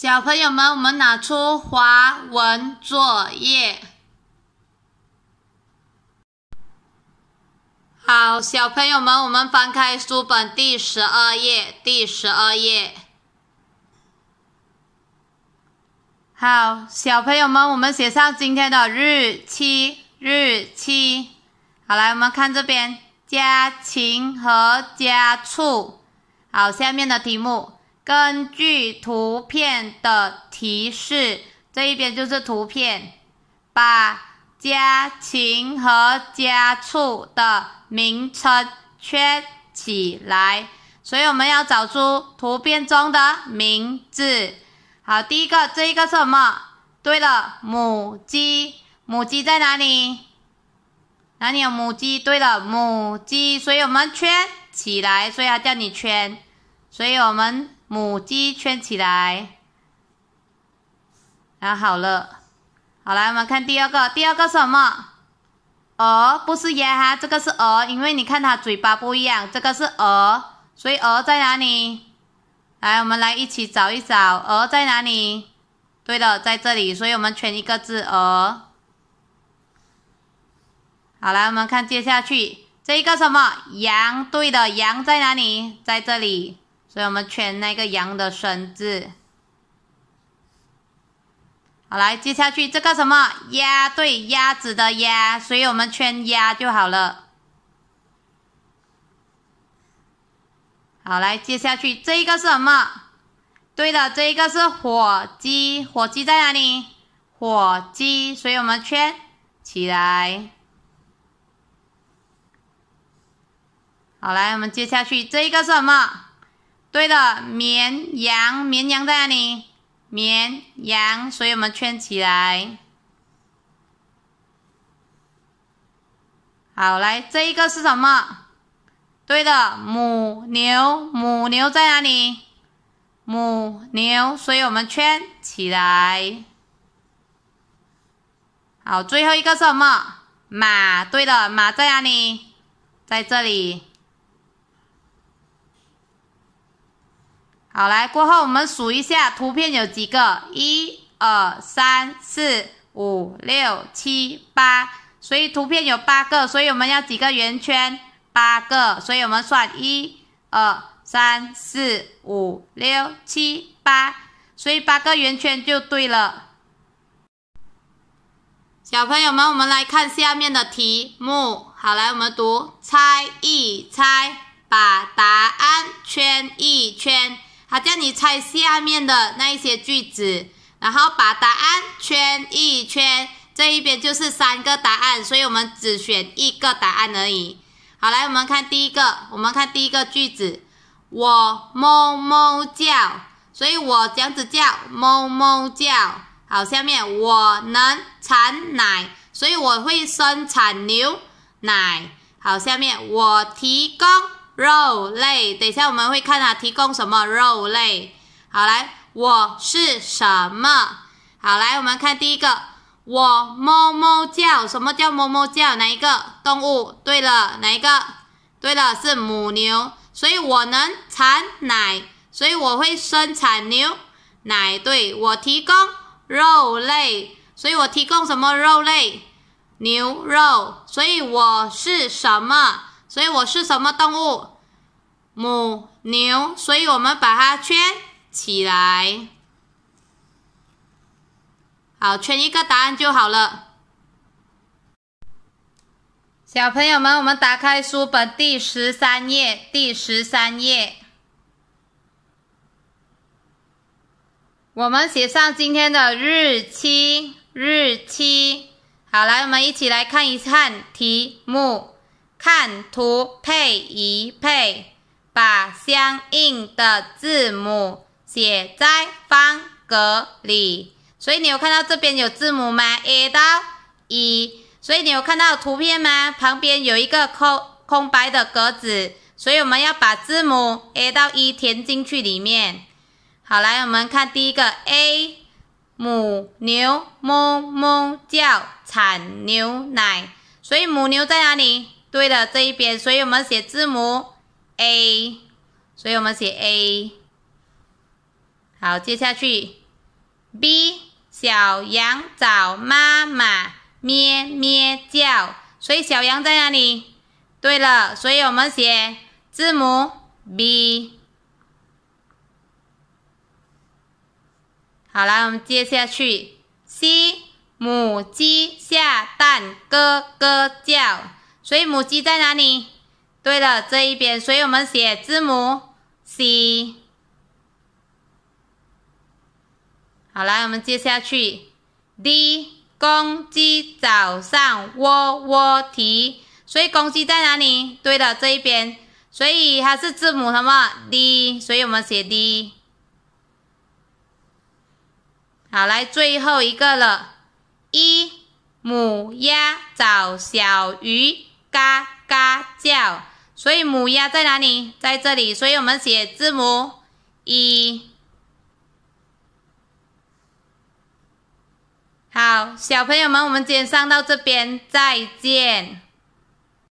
小朋友们，我们拿出华文作业。好，小朋友们，我们翻开书本第十二页，第十二页。好，小朋友们，我们写上今天的日期，日期。好，来，我们看这边家禽和家畜。好，下面的题目。根据图片的提示，这一边就是图片，把家禽和家畜的名称圈起来。所以我们要找出图片中的名字。好，第一个，这一个是什么？对了，母鸡。母鸡在哪里？哪里有母鸡？对了，母鸡。所以我们圈起来。所以它叫你圈。所以我们。母鸡圈起来，然、后好了。好来，我们看第二个，第二个什么？鹅不是鸭哈，这个是鹅，因为你看它嘴巴不一样，这个是鹅，所以鹅在哪里？来，我们来一起找一找，鹅在哪里？对的，在这里，所以我们圈一个字“鹅”。好来，我们看接下去，这一个什么？羊，对的，羊在哪里？在这里。所以我们圈那个羊的绳子。好，来接下去这个什么鸭？对，鸭子的鸭，所以我们圈鸭就好了。好，来接下去这一个是什么？对的，这一个是火鸡，火鸡在哪里？火鸡，所以我们圈起来。好，来我们接下去这一个是什么？对的，绵羊，绵羊在哪里？绵羊，所以我们圈起来。好，来这一个是什么？对的，母牛，母牛在哪里？母牛，所以我们圈起来。好，最后一个是什么？马，对的，马在哪里？在这里。好，来过后我们数一下图片有几个，一、二、三、四、五、六、七、八，所以图片有八个，所以我们要几个圆圈？八个，所以我们算一、二、三、四、五、六、七、八，所以八个圆圈就对了。小朋友们，我们来看下面的题目。好，来我们读，猜一猜，把答案圈一圈。他叫你猜下面的那一些句子，然后把答案圈一圈。这一边就是三个答案，所以我们只选一个答案而已。好，来我们看第一个，我们看第一个句子，我哞哞叫，所以我这样子叫哞哞叫。好，下面我能产奶，所以我会生产牛奶。好，下面我提供。肉类，等一下我们会看它提供什么肉类。好来，我是什么？好来，我们看第一个，我哞哞叫，什么叫哞哞叫？哪一个动物？对了，哪一个？对了，是母牛，所以我能产奶，所以我会生产牛奶，对我提供肉类，所以我提供什么肉类？牛肉，所以我是什么？所以我是什么动物？母牛。所以我们把它圈起来。好，圈一个答案就好了。小朋友们，我们打开书本第十三页，第十三页。我们写上今天的日期，日期。好，来，我们一起来看一看题目。看图配一配，把相应的字母写在方格里。所以你有看到这边有字母吗？A 到 E。所以你有看到图片吗？旁边有一个空空白的格子。所以我们要把字母 A 到 E 填进去里面。好，来我们看第一个，A 母牛哞哞叫，产牛奶。所以母牛在哪里？对的，这一边，所以我们写字母 a，所以我们写 a。好，接下去 b，小羊找妈妈，咩咩叫，所以小羊在哪里？对了，所以我们写字母 b。好了，我们接下去 c，母鸡下蛋，咯咯叫。所以母鸡在哪里？对了，这一边。所以我们写字母 C。好，来，我们接下去 D。公鸡早上喔喔啼，所以公鸡在哪里？对的，这一边。所以它是字母什么 D？所以我们写 D。好，来，最后一个了。一母鸭找小鱼。嘎嘎叫，所以母鸭在哪里？在这里，所以我们写字母一。好，小朋友们，我们今天上到这边，再见。